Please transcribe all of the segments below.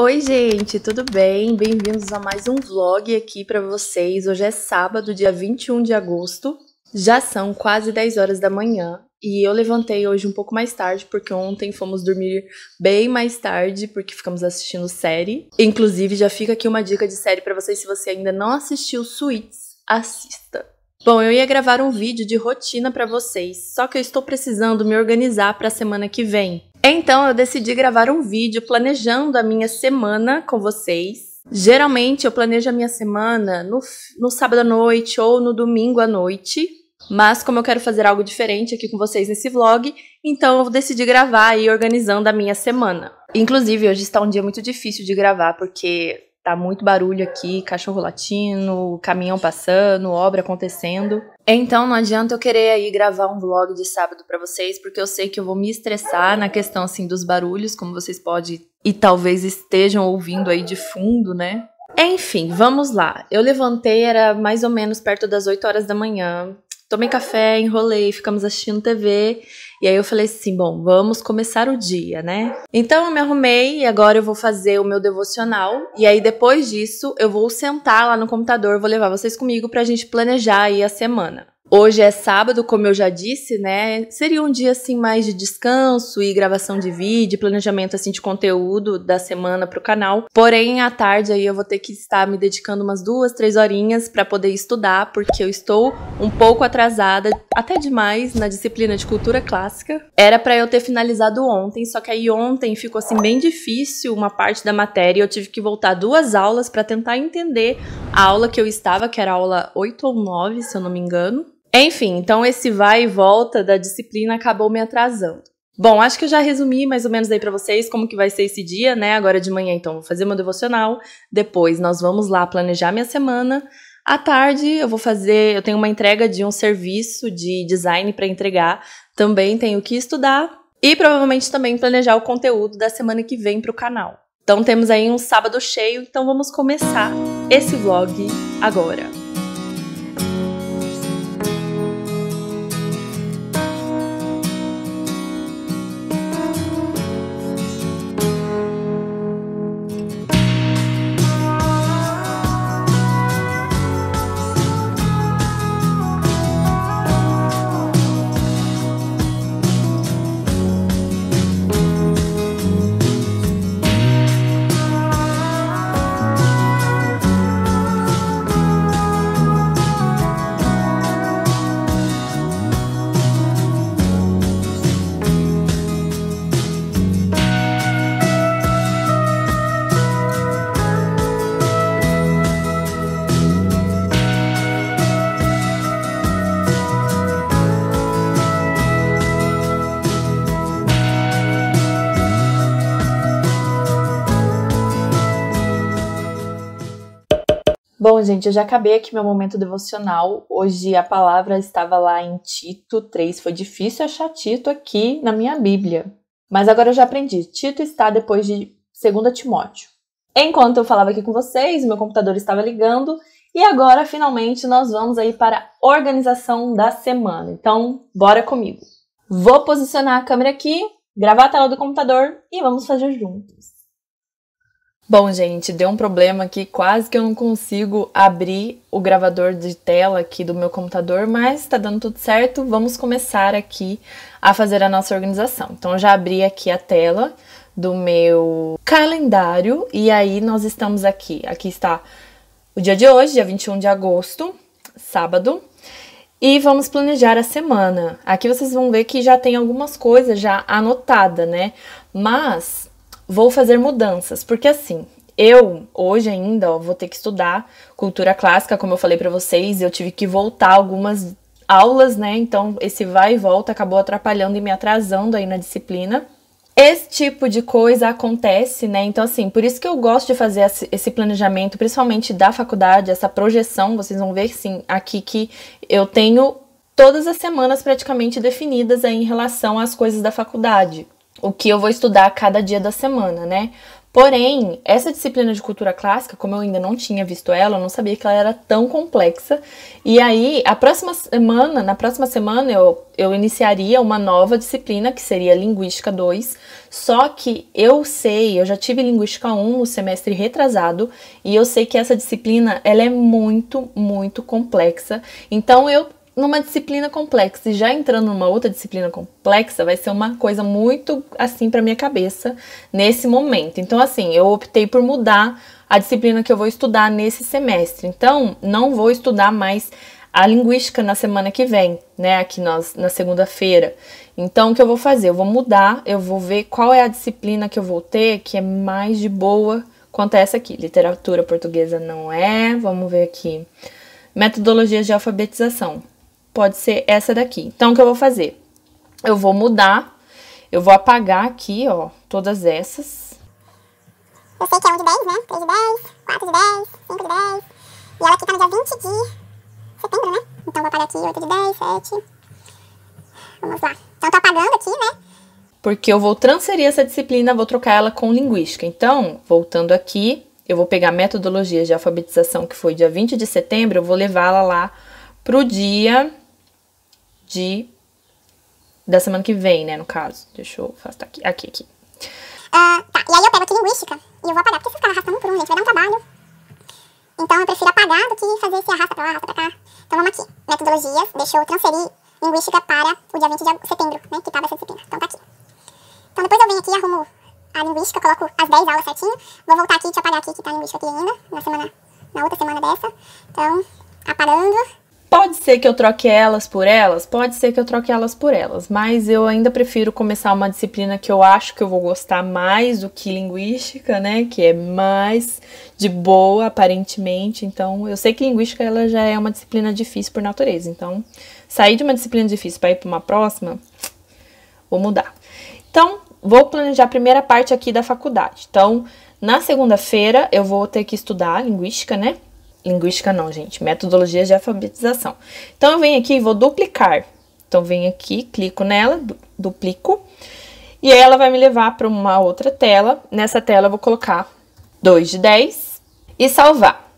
Oi, gente, tudo bem? Bem-vindos a mais um vlog aqui para vocês. Hoje é sábado, dia 21 de agosto. Já são quase 10 horas da manhã e eu levantei hoje um pouco mais tarde porque ontem fomos dormir bem mais tarde porque ficamos assistindo série. Inclusive, já fica aqui uma dica de série para vocês se você ainda não assistiu Suits, assista. Bom, eu ia gravar um vídeo de rotina para vocês, só que eu estou precisando me organizar para a semana que vem. Então eu decidi gravar um vídeo planejando a minha semana com vocês. Geralmente eu planejo a minha semana no, no sábado à noite ou no domingo à noite, mas como eu quero fazer algo diferente aqui com vocês nesse vlog, então eu decidi gravar e organizando a minha semana. Inclusive hoje está um dia muito difícil de gravar porque Tá muito barulho aqui, cachorro latindo, caminhão passando, obra acontecendo. Então não adianta eu querer aí gravar um vlog de sábado para vocês, porque eu sei que eu vou me estressar na questão assim dos barulhos, como vocês podem e talvez estejam ouvindo aí de fundo, né? Enfim, vamos lá. Eu levantei, era mais ou menos perto das 8 horas da manhã. Tomei café, enrolei, ficamos assistindo TV. E aí eu falei assim: bom, vamos começar o dia, né? Então eu me arrumei e agora eu vou fazer o meu devocional. E aí depois disso eu vou sentar lá no computador, vou levar vocês comigo pra gente planejar aí a semana. Hoje é sábado, como eu já disse, né? Seria um dia assim mais de descanso e gravação de vídeo, planejamento assim de conteúdo da semana para o canal. Porém, à tarde aí eu vou ter que estar me dedicando umas duas, três horinhas para poder estudar, porque eu estou um pouco atrasada, até demais na disciplina de cultura clássica. Era para eu ter finalizado ontem, só que aí ontem ficou assim bem difícil uma parte da matéria, e eu tive que voltar duas aulas para tentar entender a aula que eu estava, que era a aula 8 ou 9, se eu não me engano. Enfim, então esse vai e volta da disciplina acabou me atrasando. Bom, acho que eu já resumi mais ou menos aí para vocês como que vai ser esse dia, né? Agora de manhã, então, vou fazer meu devocional. Depois nós vamos lá planejar minha semana. À tarde eu vou fazer, eu tenho uma entrega de um serviço de design para entregar. Também tenho que estudar e provavelmente também planejar o conteúdo da semana que vem para o canal. Então temos aí um sábado cheio, então vamos começar esse vlog agora. gente, eu já acabei aqui meu momento devocional. Hoje a palavra estava lá em Tito 3. Foi difícil achar Tito aqui na minha Bíblia. Mas agora eu já aprendi. Tito está depois de 2 Timóteo. Enquanto eu falava aqui com vocês, meu computador estava ligando. E agora, finalmente, nós vamos aí para a organização da semana. Então, bora comigo. Vou posicionar a câmera aqui, gravar a tela do computador e vamos fazer juntos. Bom, gente, deu um problema aqui, quase que eu não consigo abrir o gravador de tela aqui do meu computador, mas tá dando tudo certo. Vamos começar aqui a fazer a nossa organização. Então, já abri aqui a tela do meu calendário e aí nós estamos aqui. Aqui está o dia de hoje, dia 21 de agosto, sábado. E vamos planejar a semana. Aqui vocês vão ver que já tem algumas coisas já anotada, né? Mas vou fazer mudanças, porque assim, eu hoje ainda ó, vou ter que estudar cultura clássica, como eu falei para vocês, eu tive que voltar algumas aulas, né? Então esse vai e volta acabou atrapalhando e me atrasando aí na disciplina. Esse tipo de coisa acontece, né? Então, assim, por isso que eu gosto de fazer esse planejamento, principalmente da faculdade, essa projeção. Vocês vão ver, sim, aqui que eu tenho todas as semanas praticamente definidas aí em relação às coisas da faculdade o que eu vou estudar cada dia da semana, né? Porém, essa disciplina de cultura clássica, como eu ainda não tinha visto ela, eu não sabia que ela era tão complexa. E aí, a próxima semana, na próxima semana, eu, eu iniciaria uma nova disciplina, que seria Linguística 2. Só que eu sei, eu já tive Linguística 1 no semestre retrasado, e eu sei que essa disciplina, ela é muito, muito complexa. Então, eu numa disciplina complexa e já entrando numa outra disciplina complexa vai ser uma coisa muito assim para minha cabeça nesse momento. Então assim, eu optei por mudar a disciplina que eu vou estudar nesse semestre. Então, não vou estudar mais a linguística na semana que vem, né, aqui nós na segunda-feira. Então, o que eu vou fazer? Eu vou mudar, eu vou ver qual é a disciplina que eu vou ter que é mais de boa quanto essa aqui. Literatura portuguesa não é. Vamos ver aqui. Metodologias de alfabetização Pode ser essa daqui. Então, o que eu vou fazer? Eu vou mudar, eu vou apagar aqui, ó, todas essas. Eu sei que é 1 de 10, né? 3 de 10, 4 de 10, 5 de 10. E ela aqui tá no dia 20 de setembro, né? Então, vou apagar aqui 8 de 10, 7. Vamos lá. Então, tô apagando aqui, né? Porque eu vou transferir essa disciplina, vou trocar ela com linguística. Então, voltando aqui, eu vou pegar metodologias de alfabetização que foi dia 20 de setembro, eu vou levá-la lá pro dia de da semana que vem, né, no caso. Deixa eu afastar aqui, aqui, aqui. Ah, tá, e aí eu pego aqui linguística e eu vou apagar, porque se eu ficar arrastando por um, gente, vai dar um trabalho. Então eu prefiro apagar do que fazer esse arrasta pra lá, arrasta pra cá. Então vamos aqui, metodologias, deixa eu transferir linguística para o dia 20 de setembro, né, que tava essa disciplina. Então tá aqui. Então depois eu venho aqui e arrumo a linguística, coloco as 10 aulas certinho. Vou voltar aqui, deixa eu apagar aqui que tá a linguística aqui ainda, na semana, na outra semana dessa. Então, apagando. Pode ser que eu troque elas por elas, pode ser que eu troque elas por elas, mas eu ainda prefiro começar uma disciplina que eu acho que eu vou gostar mais do que linguística, né? Que é mais de boa, aparentemente. Então, eu sei que linguística ela já é uma disciplina difícil por natureza. Então, sair de uma disciplina difícil para ir para uma próxima, vou mudar. Então, vou planejar a primeira parte aqui da faculdade. Então, na segunda-feira eu vou ter que estudar linguística, né? Linguística não, gente. Metodologias de alfabetização. Então, eu venho aqui e vou duplicar. Então, venho aqui, clico nela, duplico. E ela vai me levar para uma outra tela. Nessa tela, eu vou colocar 2 de 10 e salvar.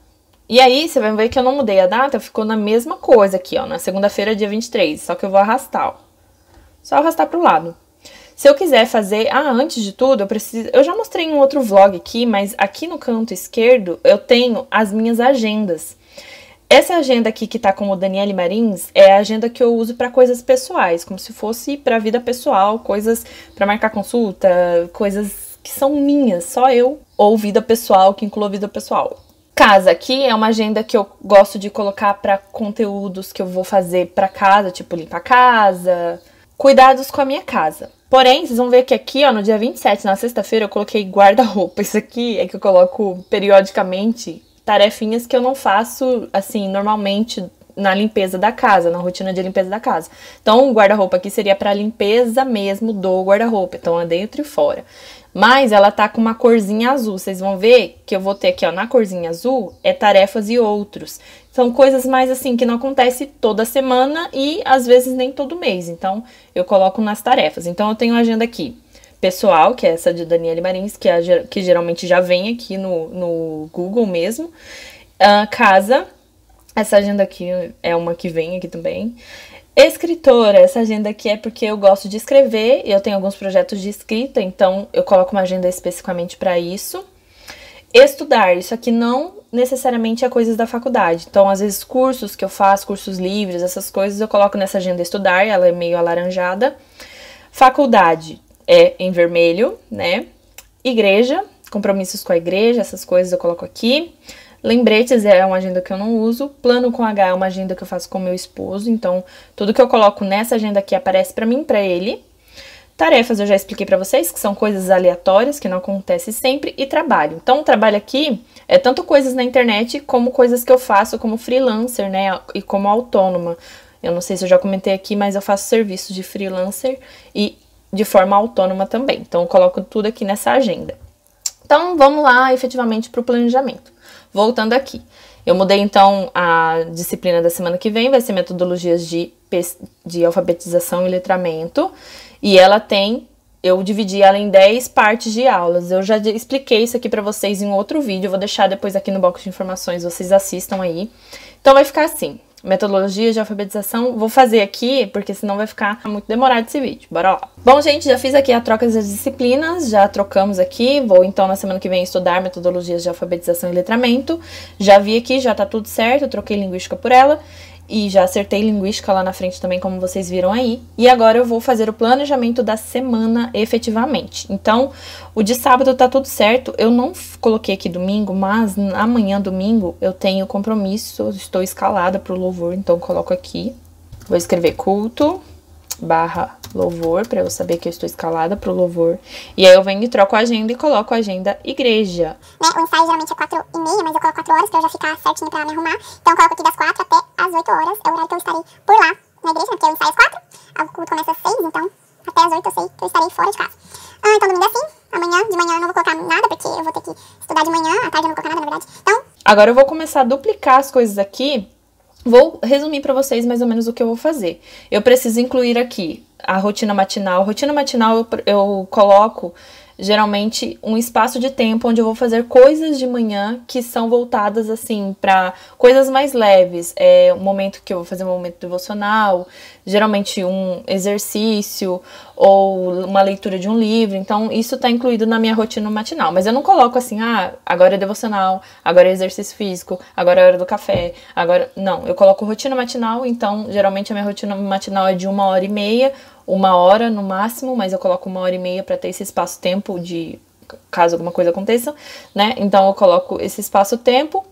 E aí, você vai ver que eu não mudei a data, ficou na mesma coisa aqui, ó. Na segunda-feira, dia 23. Só que eu vou arrastar, ó. Só arrastar para o lado. Se eu quiser fazer... Ah, antes de tudo, eu preciso... Eu já mostrei em um outro vlog aqui, mas aqui no canto esquerdo eu tenho as minhas agendas. Essa agenda aqui que tá o Daniele Marins é a agenda que eu uso para coisas pessoais, como se fosse para vida pessoal, coisas para marcar consulta, coisas que são minhas, só eu, ou vida pessoal que inclua vida pessoal casa aqui é uma agenda que eu gosto de colocar para conteúdos que eu vou fazer para casa, tipo limpar a casa, cuidados com a minha casa. Porém, vocês vão ver que aqui, ó, no dia 27, na sexta-feira, eu coloquei guarda-roupa. Isso aqui é que eu coloco periodicamente tarefinhas que eu não faço, assim, normalmente na limpeza da casa, na rotina de limpeza da casa. Então, o guarda-roupa aqui seria para limpeza mesmo do guarda-roupa. Então, é dentro e fora. Mas ela tá com uma corzinha azul. Vocês vão ver que eu vou ter aqui, ó, na corzinha azul, é tarefas e outros. São coisas mais assim que não acontece toda semana e às vezes nem todo mês. Então, eu coloco nas tarefas. Então, eu tenho uma agenda aqui pessoal, que é essa de Daniele Marins, que, é, que geralmente já vem aqui no, no Google mesmo. Uh, casa, essa agenda aqui é uma que vem aqui também. Escritora, essa agenda aqui é porque eu gosto de escrever, eu tenho alguns projetos de escrita, então eu coloco uma agenda especificamente para isso estudar. Isso aqui não necessariamente é coisas da faculdade. Então, às vezes, cursos que eu faço, cursos livres, essas coisas, eu coloco nessa agenda estudar, ela é meio alaranjada. Faculdade é em vermelho, né? Igreja, compromissos com a igreja, essas coisas eu coloco aqui. Lembretes é uma agenda que eu não uso. Plano com H é uma agenda que eu faço com meu esposo. Então, tudo que eu coloco nessa agenda aqui aparece para mim, para ele. Tarefas eu já expliquei para vocês, que são coisas aleatórias, que não acontece sempre, e trabalho. Então, o trabalho aqui é tanto coisas na internet como coisas que eu faço como freelancer, né, e como autônoma. Eu não sei se eu já comentei aqui, mas eu faço serviço de freelancer e de forma autônoma também. Então, eu coloco tudo aqui nessa agenda. Então, vamos lá efetivamente para o planejamento. Voltando aqui. Eu mudei então a disciplina da semana que vem, vai ser metodologias de, de alfabetização e letramento. E ela tem, eu dividi ela em 10 partes de aulas. Eu já expliquei isso aqui para vocês em outro vídeo, vou deixar depois aqui no box de informações, vocês assistam aí. Então vai ficar assim, metodologia de alfabetização. Vou fazer aqui, porque senão vai ficar muito demorado esse vídeo. Bora lá. Bom, gente, já fiz aqui a troca das disciplinas, já trocamos aqui. Vou, então, na semana que vem estudar metodologias de alfabetização e letramento. Já vi aqui, já tá tudo certo, eu troquei linguística por ela e já acertei linguística lá na frente também, como vocês viram aí. E agora eu vou fazer o planejamento da semana efetivamente. Então, o de sábado tá tudo certo. Eu não coloquei aqui domingo, mas amanhã domingo eu tenho compromisso, estou escalada pro louvor, então coloco aqui. Vou escrever culto barra louvor, para eu saber que eu estou escalada para o louvor. E aí eu venho e troco a agenda e coloco a agenda igreja. Né? O ensaio geralmente é 4 e meia, mas eu coloco 4 horas pra eu já ficar certinho para me arrumar. Então eu coloco aqui das 4 até as 8 horas, é o horário que eu estarei por lá na igreja, né, porque eu ensaio é às 4, o culto começa às 6, então até as 8 eu sei que eu estarei fora de casa. Ah, então domingo é assim, amanhã de manhã eu não vou colocar nada, porque eu vou ter que estudar de manhã, à tarde eu não vou colocar nada, na verdade. Então... Agora eu vou começar a duplicar as coisas aqui Vou resumir para vocês mais ou menos o que eu vou fazer. Eu preciso incluir aqui a rotina matinal. Rotina matinal eu, eu coloco geralmente um espaço de tempo onde eu vou fazer coisas de manhã que são voltadas assim para coisas mais leves, é um momento que eu vou fazer um momento devocional, geralmente um exercício ou uma leitura de um livro. Então isso está incluído na minha rotina matinal, mas eu não coloco assim, ah, agora é devocional, agora é exercício físico, agora é hora do café, agora não, eu coloco rotina matinal, então geralmente a minha rotina matinal é de uma hora e meia uma hora no máximo, mas eu coloco uma hora e meia para ter esse espaço-tempo de caso alguma coisa aconteça, né? Então eu coloco esse espaço-tempo.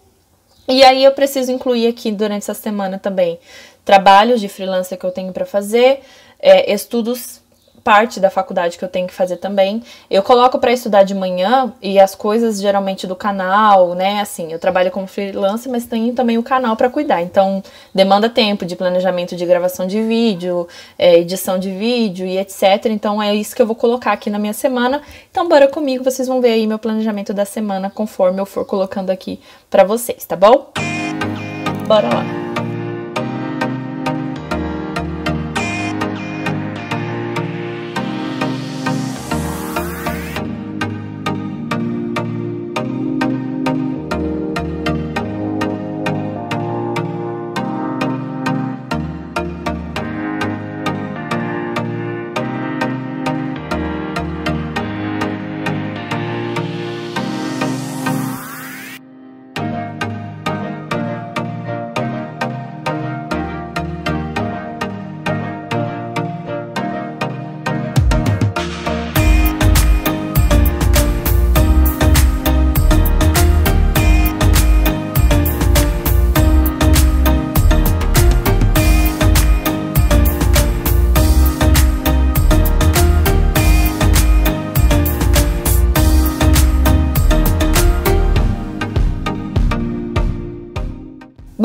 E aí eu preciso incluir aqui durante essa semana também trabalhos de freelancer que eu tenho para fazer, é, estudos parte da faculdade que eu tenho que fazer também. Eu coloco para estudar de manhã e as coisas geralmente do canal, né? Assim, eu trabalho como freelancer, mas tenho também o canal para cuidar. Então, demanda tempo de planejamento de gravação de vídeo, é, edição de vídeo e etc. Então, é isso que eu vou colocar aqui na minha semana. Então, bora comigo, vocês vão ver aí meu planejamento da semana conforme eu for colocando aqui para vocês, tá bom? Bora lá.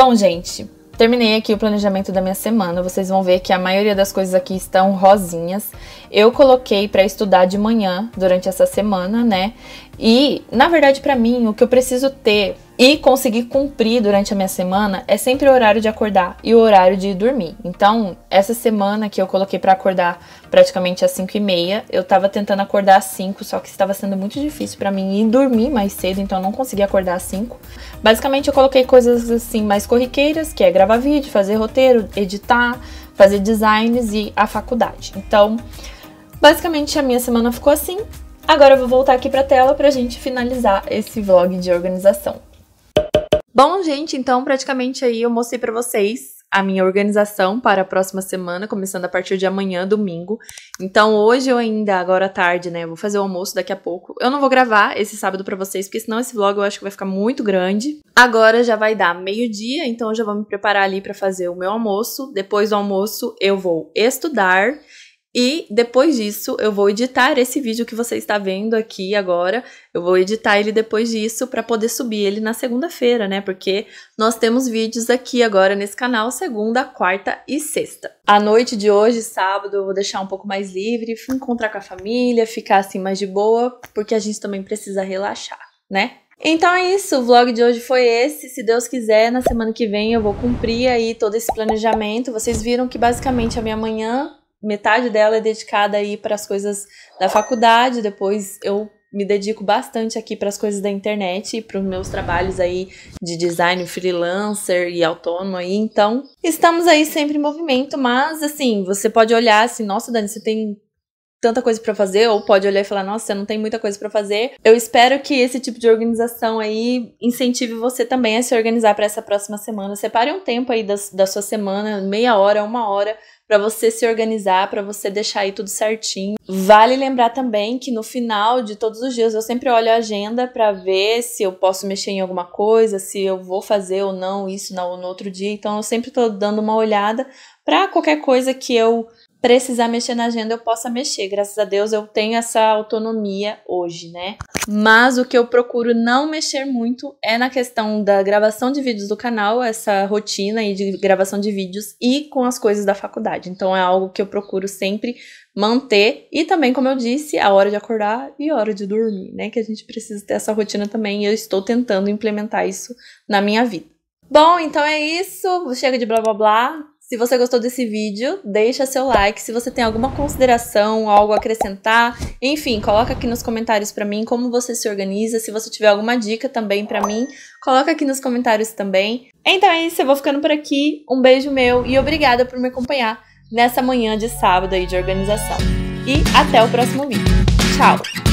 Bom, gente, terminei aqui o planejamento da minha semana. Vocês vão ver que a maioria das coisas aqui estão rosinhas. Eu coloquei para estudar de manhã durante essa semana, né? E, na verdade, para mim, o que eu preciso ter e conseguir cumprir durante a minha semana é sempre o horário de acordar e o horário de dormir. Então, essa semana que eu coloquei para acordar praticamente às 5 e meia, eu tava tentando acordar às 5, só que estava sendo muito difícil para mim ir dormir mais cedo, então eu não consegui acordar às 5. Basicamente, eu coloquei coisas assim mais corriqueiras, que é gravar vídeo, fazer roteiro, editar, fazer designs e a faculdade. Então, basicamente a minha semana ficou assim. Agora eu vou voltar aqui para a tela para a gente finalizar esse vlog de organização. Bom, gente, então praticamente aí eu mostrei para vocês a minha organização para a próxima semana, começando a partir de amanhã, domingo. Então, hoje eu ainda, agora à tarde, né? Eu vou fazer o almoço daqui a pouco. Eu não vou gravar esse sábado para vocês, porque senão esse vlog eu acho que vai ficar muito grande. Agora já vai dar meio-dia, então eu já vou me preparar ali para fazer o meu almoço. Depois do almoço, eu vou estudar. E depois disso, eu vou editar esse vídeo que você está vendo aqui agora. Eu vou editar ele depois disso para poder subir ele na segunda-feira, né? Porque nós temos vídeos aqui agora nesse canal, segunda, quarta e sexta. A noite de hoje, sábado, eu vou deixar um pouco mais livre, encontrar com a família, ficar assim mais de boa, porque a gente também precisa relaxar, né? Então é isso, o vlog de hoje foi esse. Se Deus quiser, na semana que vem eu vou cumprir aí todo esse planejamento. Vocês viram que basicamente a minha manhã metade dela é dedicada aí para as coisas da faculdade, depois eu me dedico bastante aqui para as coisas da internet e para os meus trabalhos aí de design freelancer e autônomo aí. Então, estamos aí sempre em movimento, mas assim, você pode olhar assim, nossa, Dani, você tem tanta coisa para fazer, ou pode olhar e falar, nossa, você não tem muita coisa para fazer. Eu espero que esse tipo de organização aí incentive você também a se organizar para essa próxima semana. Separe um tempo aí da, da sua semana, meia hora, uma hora, para você se organizar, para você deixar aí tudo certinho. Vale lembrar também que no final de todos os dias eu sempre olho a agenda para ver se eu posso mexer em alguma coisa, se eu vou fazer ou não isso no, no outro dia. Então eu sempre tô dando uma olhada para qualquer coisa que eu precisar mexer na agenda, eu possa mexer. Graças a Deus eu tenho essa autonomia hoje, né? Mas o que eu procuro não mexer muito é na questão da gravação de vídeos do canal, essa rotina aí de gravação de vídeos e com as coisas da faculdade. Então é algo que eu procuro sempre manter e também, como eu disse, a hora de acordar e a hora de dormir, né? Que a gente precisa ter essa rotina também e eu estou tentando implementar isso na minha vida. Bom, então é isso. Chega de blá blá blá. Se você gostou desse vídeo, deixa seu like. Se você tem alguma consideração, algo a acrescentar, enfim, coloca aqui nos comentários para mim como você se organiza. Se você tiver alguma dica também para mim, coloca aqui nos comentários também. Então é isso, eu vou ficando por aqui. Um beijo meu e obrigada por me acompanhar nessa manhã de sábado aí de organização. E até o próximo vídeo. Tchau!